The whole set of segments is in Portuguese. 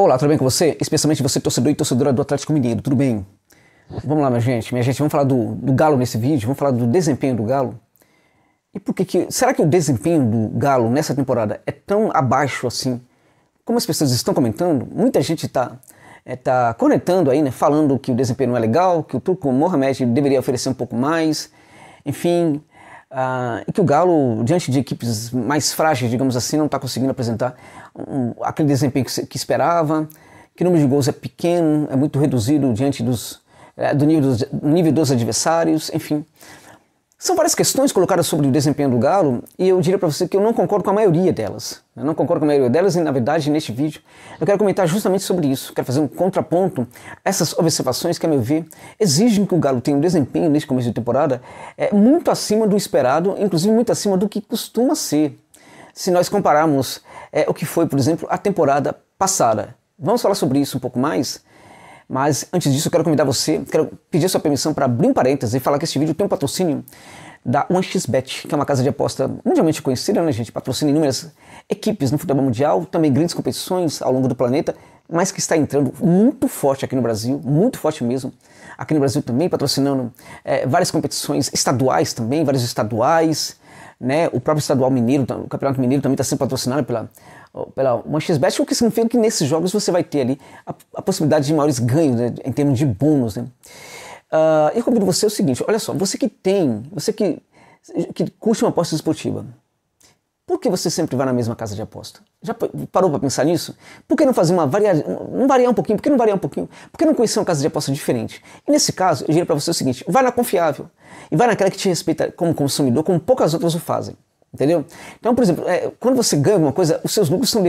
Olá, tudo bem com você? Especialmente você torcedor e torcedora do Atlético Mineiro, tudo bem? Vamos lá, minha gente, minha gente, vamos falar do, do Galo nesse vídeo, vamos falar do desempenho do Galo. E por que que... Será que o desempenho do Galo nessa temporada é tão abaixo assim? Como as pessoas estão comentando, muita gente está é, eh, tá conectando aí, né, falando que o desempenho não é legal, que o Turco Mohamed deveria oferecer um pouco mais, enfim, ah, e que o Galo, diante de equipes mais frágeis, digamos assim, não está conseguindo apresentar um, aquele desempenho que, que, esperava, que o número de gols é pequeno, é muito reduzido diante dos, eh, do nível dos, nível dos adversários, enfim. São várias questões colocadas sobre o desempenho do Galo e eu diria para você que eu não concordo com a maioria delas. Eu não concordo com a maioria delas e, na verdade, neste vídeo eu quero comentar justamente sobre isso. Quero fazer um contraponto a essas observações que, a meu ver, exigem que o Galo tenha um desempenho neste começo de temporada é, muito acima do esperado, inclusive muito acima do que costuma ser. Se nós compararmos é, o que foi, por exemplo, a temporada passada. Vamos falar sobre isso um pouco mais? Mas antes disso, eu quero convidar você, quero pedir sua permissão para abrir um parênteses e falar que este vídeo tem um patrocínio da 1xBet, que é uma casa de aposta mundialmente conhecida, né, gente? Patrocina inúmeras equipes no futebol mundial, também grandes competições ao longo do planeta, mas que está entrando muito forte aqui no Brasil, muito forte mesmo. Aqui no Brasil também patrocinando é, várias competições estaduais também, várias estaduais, né? O próprio estadual mineiro, o campeonato mineiro também está sendo patrocinado pela pela ManchesBet, o que significa que nesses jogos você vai ter ali a, a possibilidade de maiores ganhos né? em termos de bônus, né? Uh, eu convido você o seguinte, olha só, você que tem, você que que curte uma aposta esportiva, por que você sempre vai na mesma casa de aposta? Já parou para pensar nisso? Por que não fazer uma variação? Não variar um pouquinho? Por que não variar um pouquinho? Por que não conhecer uma casa de aposta diferente? E nesse caso, eu diria para você o seguinte: vai na confiável. E vai naquela que te respeita como consumidor, como poucas outras o fazem. Entendeu? Então, por exemplo, é, quando você ganha alguma coisa, os seus lucros são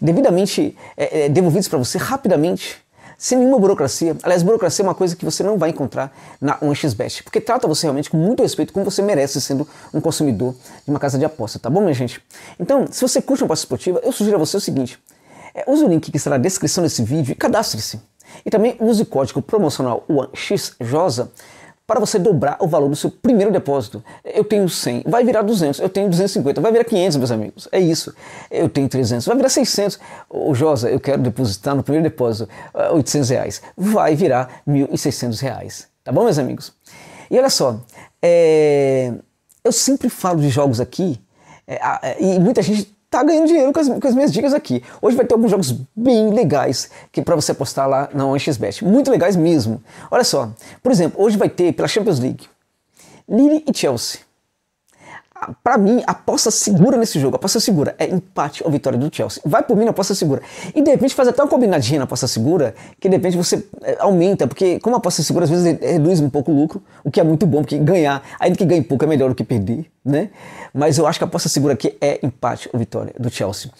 devidamente é, é, devolvidos para você rapidamente sem nenhuma burocracia. Aliás, burocracia é uma coisa que você não vai encontrar na 1xBet, porque trata você realmente com muito respeito, como você merece sendo um consumidor de uma casa de aposta, tá bom, minha gente? Então, se você curte uma aposta esportiva, eu sugiro a você o seguinte: é, use o link que está na descrição desse vídeo e cadastre-se. E também use o código promocional 1xJosa para você dobrar o valor do seu primeiro depósito. Eu tenho 100, vai virar 200, eu tenho 250, vai virar 500, meus amigos. É isso. Eu tenho 300, vai virar 600. Ô Josa, eu quero depositar no primeiro depósito 800 ah, reais. Vai virar 1.600 reais. Tá bom, meus amigos? E olha só, é... eu sempre falo de jogos aqui é, e muita gente tá ganhando dinheiro com as, com as, minhas dicas aqui. Hoje vai ter alguns jogos bem legais que para você apostar lá na OneXBet. Muito legais mesmo. Olha só, por exemplo, hoje vai ter pela Champions League, Lille e Chelsea para mim, aposta segura nesse jogo, aposta segura é empate ou vitória do Chelsea. Vai por mim na aposta segura. E de repente faz até uma combinadinha na aposta segura, que de repente você é, aumenta, porque como a aposta segura às vezes reduz um pouco o lucro, o que é muito bom, porque ganhar, ainda que ganhe pouco, é melhor do que perder, né? Mas eu acho que a aposta segura aqui é empate ou vitória do Chelsea.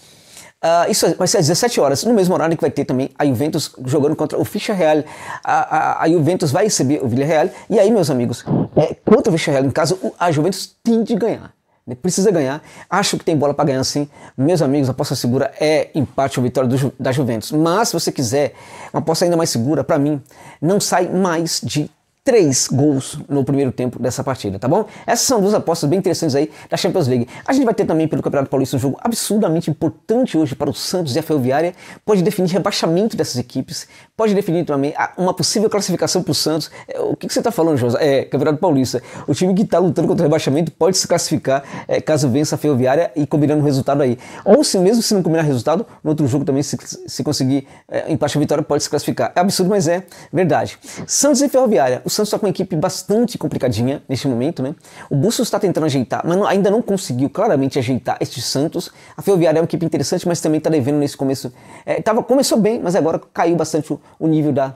Uh, isso vai ser às 17 horas, no mesmo horário que vai ter também a Juventus jogando contra o Villarreal. A, a, a Juventus vai receber o Villarreal. E aí, meus amigos, é, contra o Villarreal, no caso, a Juventus tem de ganhar. Né? Precisa ganhar. Acho que tem bola para ganhar sim. Meus amigos, a aposta segura é empate ou vitória do, da Juventus. Mas, se você quiser uma aposta ainda mais segura, para mim, não sai mais de três gols no primeiro tempo dessa partida, tá bom? Essas são duas apostas bem interessantes aí da Champions League. A gente vai ter também pelo Campeonato Paulista um jogo absurdamente importante hoje para o Santos e a Ferroviária. Pode definir rebaixamento dessas equipes, pode definir também uma possível classificação para o Santos. É, o que, você está falando, José? É, Campeonato Paulista. O time que está lutando contra o rebaixamento pode se classificar é, caso vença a Ferroviária e combinando o resultado aí. Ou se mesmo se não combinar resultado, no outro jogo também se, se conseguir é, empate ou vitória pode se classificar. É absurdo, mas é verdade. Santos e Ferroviária. O só está com uma equipe bastante complicadinha neste momento, né? O Bustos está tentando ajeitar, mas não, ainda não conseguiu claramente ajeitar este Santos. A Ferroviária é uma equipe interessante, mas também está devendo nesse começo. É, tava, começou bem, mas agora caiu bastante o, o nível da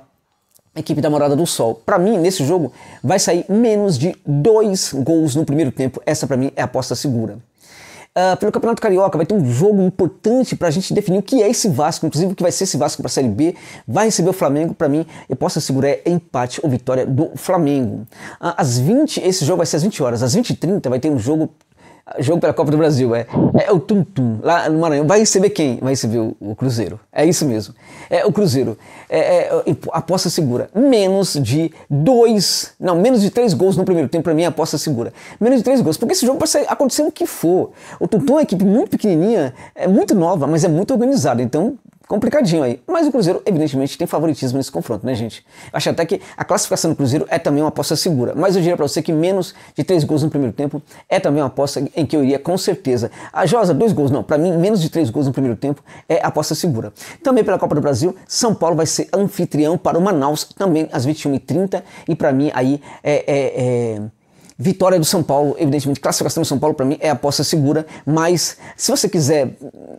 equipe da Morada do Sol. Para mim, nesse jogo, vai sair menos de dois gols no primeiro tempo. Essa, para mim, é a aposta segura. Ah, pelo Campeonato Carioca. Vai ter um jogo importante para a gente definir o que é esse Vasco, inclusive o que vai ser esse Vasco para a Série B. Vai receber o Flamengo, para mim, eu posso assegurar é empate ou vitória do Flamengo. Ah, às 20, esse jogo vai ser às 20 horas. Às 20h30 vai ter um jogo jogo pela Copa do Brasil, é, é o tum-tum, lá no Maranhão. Vai receber quem? Vai receber o, o Cruzeiro. É isso mesmo. É o Cruzeiro. É, é, é aposta segura. Menos de dois, não, menos de três gols no primeiro tempo, pra mim é aposta segura. Menos de três gols, porque esse jogo pode acontecer o que for. O tum-tum é uma equipe muito pequenininha, é muito nova, mas é muito organizada, então complicadinho aí. Mas o Cruzeiro, evidentemente, tem favoritismo nesse confronto, né, gente? Acho até que a classificação do Cruzeiro é também uma aposta segura. Mas eu diria para você que menos de três gols no primeiro tempo é também uma aposta em que eu iria com certeza. A Josa, dois gols, não. Para mim, menos de três gols no primeiro tempo é aposta segura. Também pela Copa do Brasil, São Paulo vai ser anfitrião para o Manaus, também às 21h30. E para mim, aí é, é, é... Vitória do São Paulo, evidentemente, classificação do São Paulo para mim é aposta segura, mas se você quiser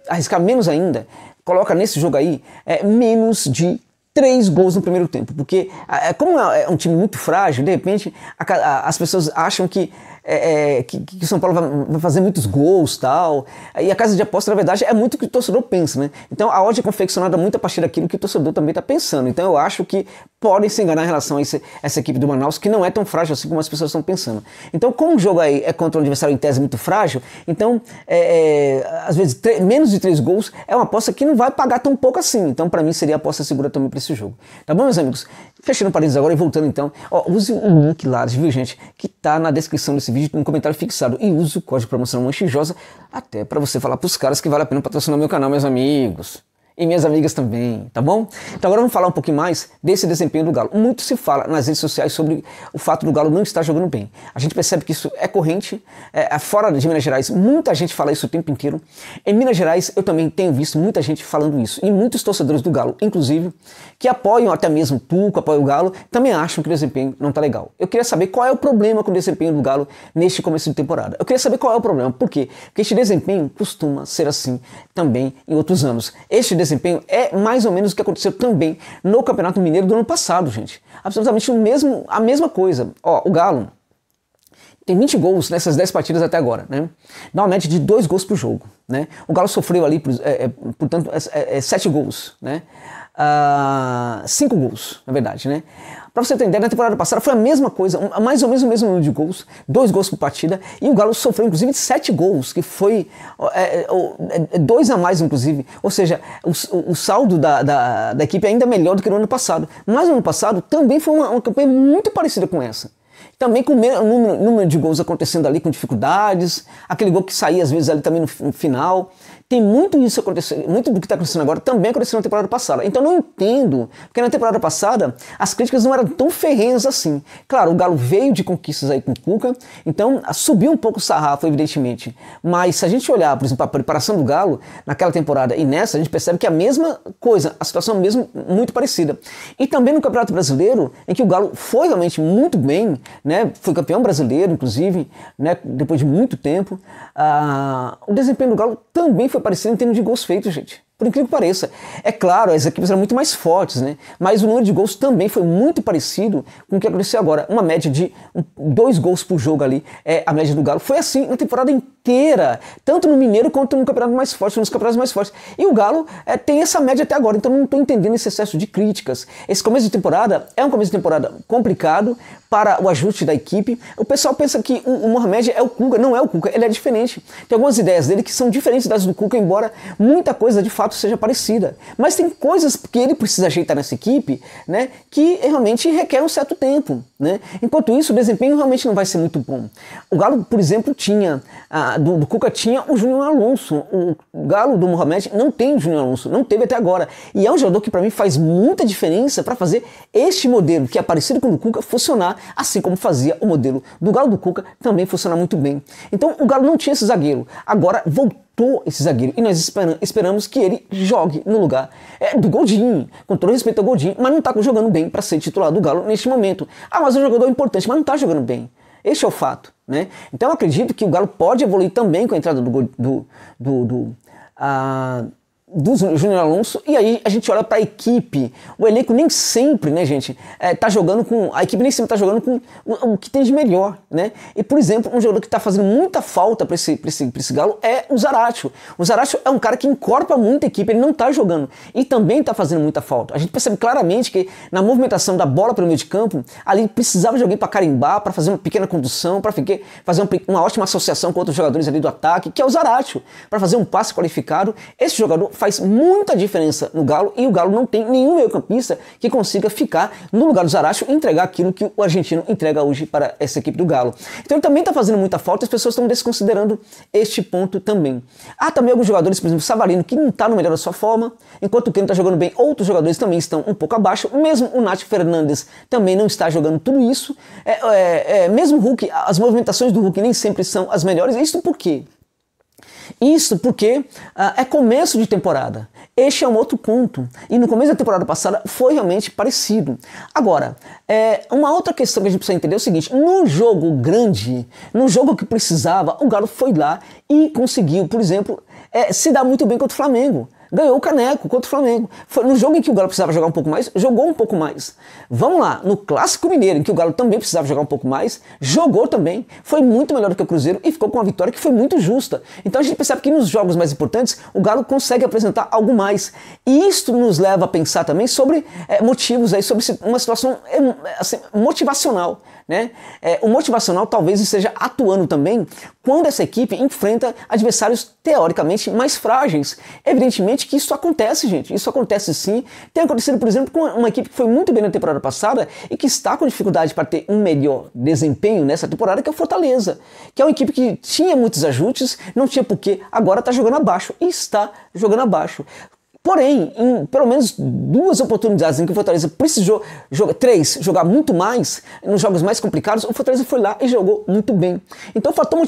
arriscar menos ainda, coloca nesse jogo aí é, menos de três gols no primeiro tempo, porque é, como é, é um time muito frágil, de repente a, a, as pessoas acham que é, é, que, o São Paulo vai, fazer muitos gols tal. E a casa de aposta, na verdade, é muito o que o torcedor pensa, né? Então a odd é confeccionada muito a partir daquilo que o torcedor também está pensando. Então eu acho que podem se enganar em relação a esse, essa equipe do Manaus, que não é tão frágil assim como as pessoas estão pensando. Então, como o jogo aí é contra um adversário em tese muito frágil, então, é, é às vezes, menos de três gols é uma aposta que não vai pagar tão pouco assim. Então, para mim, seria a aposta segura também para esse jogo. Tá bom, meus amigos? Fechando parênteses agora e voltando então. Ó, use o link lá, viu, gente? Que tá na descrição desse vídeo vídeo no comentário fixado e use o código de promoção Manchijosa até para você falar para os caras que vale a pena patrocinar meu canal, meus amigos e minhas amigas também, tá bom? Então agora vamos falar um pouquinho mais desse desempenho do Galo. Muito se fala nas redes sociais sobre o fato do Galo não estar jogando bem. A gente percebe que isso é corrente, é, é fora de Minas Gerais, muita gente fala isso o tempo inteiro. Em Minas Gerais eu também tenho visto muita gente falando isso, e muitos torcedores do Galo, inclusive, que apoiam até mesmo o Tuco, apoiam o Galo, também acham que o desempenho não tá legal. Eu queria saber qual é o problema com o desempenho do Galo neste começo de temporada. Eu queria saber qual é o problema, por quê? Porque este desempenho costuma ser assim também em outros anos. Este desempenho é mais ou menos o que aconteceu também no Campeonato Mineiro do ano passado, gente. Absolutamente o mesmo, a mesma coisa. Ó, o Galo tem 20 gols nessas 10 partidas até agora, né? Dá uma média de 2 gols por jogo, né? O Galo sofreu ali, por, é, é, portanto, 7 é, é, é gols, né? Uh, cinco gols, na verdade, né? Pra você ter ideia, na temporada passada foi a mesma coisa, mais ou menos o mesmo número de gols, dois gols por partida, e o Galo sofreu inclusive sete gols, que foi é é, é, é, dois a mais, inclusive. Ou seja, o, o saldo da, da, da, equipe é ainda melhor do que no ano passado. Mas no ano passado também foi uma, uma campanha muito parecida com essa. Também com o número, número de gols acontecendo ali com dificuldades, aquele gol que saía às vezes ali também no final. Tem muito isso acontecendo, muito do que está acontecendo agora também aconteceu na temporada passada. Então não entendo, porque na temporada passada as críticas não eram tão ferrenhas assim. Claro, o Galo veio de conquistas aí com o Cuca, então ah, subiu um pouco o sarrafo, evidentemente. Mas se a gente olhar, por exemplo, a preparação do Galo naquela temporada e nessa, a gente percebe que é a mesma coisa, a situação é mesmo muito parecida. E também no Campeonato Brasileiro, em que o Galo foi realmente muito bem, né? Foi campeão brasileiro, inclusive, né? Depois de muito tempo. Ah, o desempenho do Galo também foi parecido em termos de gols feitos, gente. Por incrível que pareça. É claro, as equipes eram muito mais fortes, né? Mas o número de gols também foi muito parecido com o que aconteceu agora. Uma média de dois gols por jogo ali, é a média do Galo. Foi assim na temporada inteira, tanto no Mineiro quanto no campeonato mais forte, nos campeonatos mais fortes. E o Galo é, tem essa média até agora, então não estou entendendo esse excesso de críticas. Esse começo de temporada é um começo de temporada complicado para o ajuste da equipe. O pessoal pensa que o, o Mohamed é o Cuca, não é o Cuca, ele é diferente. Tem algumas ideias dele que são diferentes das do Cuca, embora muita coisa de fato fato seja parecida. Mas tem coisas que ele precisa ajeitar nessa equipe, né, que realmente requer um certo tempo, né? Enquanto isso, o desempenho realmente não vai ser muito bom. O Galo, por exemplo, tinha, a, do, do Cuca tinha o Júnior Alonso. O Galo do Mohamed não tem o Júnior Alonso, não teve até agora. E é um jogador que para mim faz muita diferença para fazer este modelo, que é parecido com o do Cuca, funcionar, assim como fazia o modelo do Galo do Cuca, também funcionar muito bem. Então o Galo não tinha esse zagueiro. Agora voltou esse zagueiro e nós esperamos que ele jogue no lugar é, do Godin, com todo respeito ao Godin, mas não está jogando bem para ser titular do Galo neste momento. Ah, mas é um jogador importante, mas não está jogando bem. Este é o fato. Né? Então eu acredito que o Galo pode evoluir também com a entrada do. do, do, do a ah, do Júnior Alonso e aí a gente olha para a equipe. O elenco nem sempre, né, gente, é, tá jogando com a equipe nem sempre tá jogando com o, o que tem de melhor, né? E por exemplo, um jogador que tá fazendo muita falta para esse, esse, esse Galo é o Zaratio. O Zaratio é um cara que encorpa muita equipe, ele não tá jogando e também tá fazendo muita falta. A gente percebe claramente que na movimentação da bola pelo meio de campo, ali precisava de alguém para carimbar, para fazer uma pequena condução, para fazer uma, uma ótima associação com outros jogadores ali do ataque, que é o Zaratio, para fazer um passe qualificado. Esse jogador faz faz muita diferença no Galo e o Galo não tem nenhum meio-campista que consiga ficar no lugar do Zaracho e entregar aquilo que o argentino entrega hoje para essa equipe do Galo. Então ele também está fazendo muita falta, e as pessoas estão desconsiderando este ponto também. Há também alguns jogadores, por exemplo, Savarino, que não está no melhor da sua forma, enquanto o Keno está jogando bem, outros jogadores também estão um pouco abaixo, mesmo o Nath Fernandes também não está jogando tudo isso. É, é, é, mesmo o Hulk, as movimentações do Hulk nem sempre são as melhores. Isso por quê? Isso porque ah, é começo de temporada. Este é um outro ponto. E no começo da temporada passada foi realmente parecido. Agora, é, uma outra questão que a gente precisa entender é o seguinte: no jogo grande, no jogo que precisava, o Galo foi lá e conseguiu, por exemplo, é, se dar muito bem contra o Flamengo ganhou o caneco contra o Flamengo. Foi no jogo em que o Galo precisava jogar um pouco mais, jogou um pouco mais. Vamos lá, no Clássico Mineiro, em que o Galo também precisava jogar um pouco mais, jogou também, foi muito melhor do que o Cruzeiro e ficou com uma vitória que foi muito justa. Então a gente percebe que nos jogos mais importantes o Galo consegue apresentar algo mais. E isso nos leva a pensar também sobre é, motivos aí, sobre uma situação eh, assim, motivacional. Né? É, o motivacional talvez esteja atuando também quando essa equipe enfrenta adversários teoricamente mais frágeis. Evidentemente que isso acontece, gente. Isso acontece sim. Tem acontecido, por exemplo, com uma equipe que foi muito bem na temporada passada e que está com dificuldade para ter um melhor desempenho nessa temporada, que é o Fortaleza, que é uma equipe que tinha muitos ajustes, não tinha porquê, agora está jogando abaixo e está jogando abaixo. Porém, em pelo menos duas oportunidades em que o Fortaleza precisou jogar três, jogar muito mais nos jogos mais complicados, o Fortaleza foi lá e jogou muito bem. Então, o fator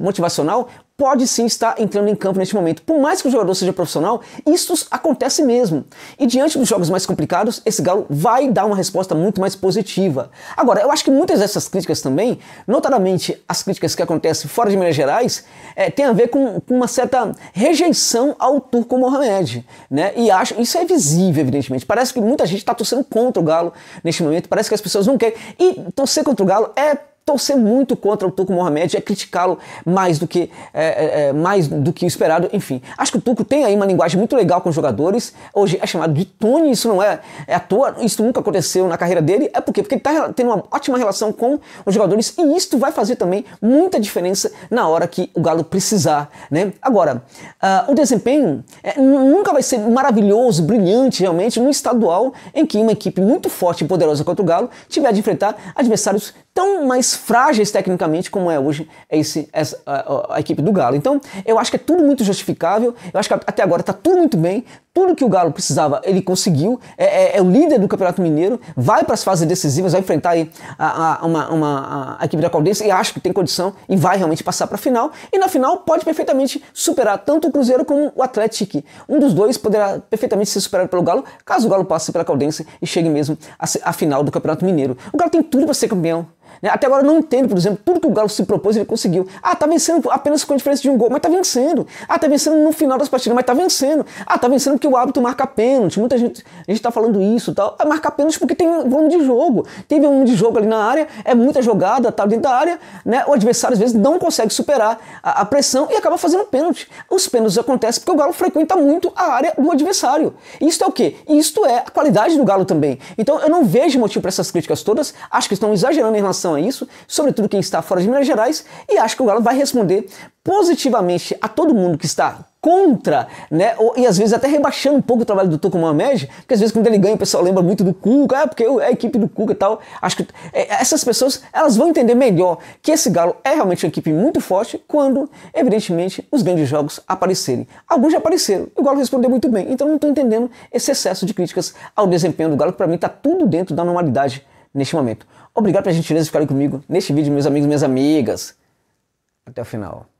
motivacional pode sim estar entrando em campo neste momento. Por mais que o jogador seja profissional, isso acontece mesmo. E diante dos jogos mais complicados, esse Galo vai dar uma resposta muito mais positiva. Agora, eu acho que muitas dessas críticas também, notadamente as críticas que acontecem fora de Minas Gerais, é, tem a ver com, com, uma certa rejeição ao Turco Mohamed. Né? E acho isso é visível, evidentemente. Parece que muita gente está torcendo contra o Galo neste momento, parece que as pessoas não querem. E torcer contra o Galo é torcer muito contra o Tuco Mohamed é criticá-lo mais do que é, é, é, mais do que o esperado, enfim. Acho que o Tuco tem aí uma linguagem muito legal com os jogadores. Hoje é chamado de Tune, isso não é, é à toa, isso nunca aconteceu na carreira dele. É por quê? Porque ele está tendo uma ótima relação com os jogadores e isso vai fazer também muita diferença na hora que o Galo precisar, né? Agora, uh, o desempenho é, nunca vai ser maravilhoso, brilhante realmente, num estadual em que uma equipe muito forte e poderosa contra o Galo tiver de enfrentar adversários tão mais frágeis tecnicamente como é hoje esse, essa, a, a, equipe do Galo. Então, eu acho que é tudo muito justificável, eu acho que até agora está tudo muito bem, tudo que o Galo precisava ele conseguiu, é, é, é o líder do Campeonato Mineiro, vai para as fases decisivas, vai enfrentar aí a, a, uma, uma, a equipe da Caldense e acho que tem condição e vai realmente passar para a final. E na final pode perfeitamente superar tanto o Cruzeiro como o Atlético. Um dos dois poderá perfeitamente ser superado pelo Galo, caso o Galo passe pela Caldense e chegue mesmo à final do Campeonato Mineiro. O Galo tem tudo para ser campeão né? Até agora eu não entendo, por exemplo, tudo que o Galo se propôs ele conseguiu. Ah, tá vencendo apenas com a diferença de um gol, mas tá vencendo. Ah, tá vencendo no final das partidas, mas tá vencendo. Ah, tá vencendo porque o hábito marca pênalti. Muita gente, a gente tá falando isso tal. Ah, marca pênalti porque tem volume de jogo. Tem volume de jogo ali na área, é muita jogada, tá dentro da área, né? O adversário às vezes não consegue superar a, a pressão e acaba fazendo pênalti. Os pênaltis acontecem porque o Galo frequenta muito a área do adversário. Isto é o quê? Isto é a qualidade do Galo também. Então eu não vejo motivo para essas críticas todas. Acho que estão exagerando em relação atenção a isso, sobretudo quem está fora de Minas Gerais, e acho que o Galo vai responder positivamente a todo mundo que está contra, né? Ou, e às vezes até rebaixando um pouco o trabalho do Tucumã Médio, porque às vezes quando ele ganha o pessoal lembra muito do Cuca, é porque é a equipe do Cuca e tal. Acho que é, essas pessoas elas vão entender melhor que esse Galo é realmente uma equipe muito forte quando, evidentemente, os grandes jogos aparecerem. Alguns já apareceram, o Galo respondeu muito bem, então não estou entendendo esse excesso de críticas ao desempenho do Galo, que para mim está tudo dentro da normalidade neste momento. Obrigado pela gentileza de ficarem comigo neste vídeo, meus amigos minhas amigas. Até o final.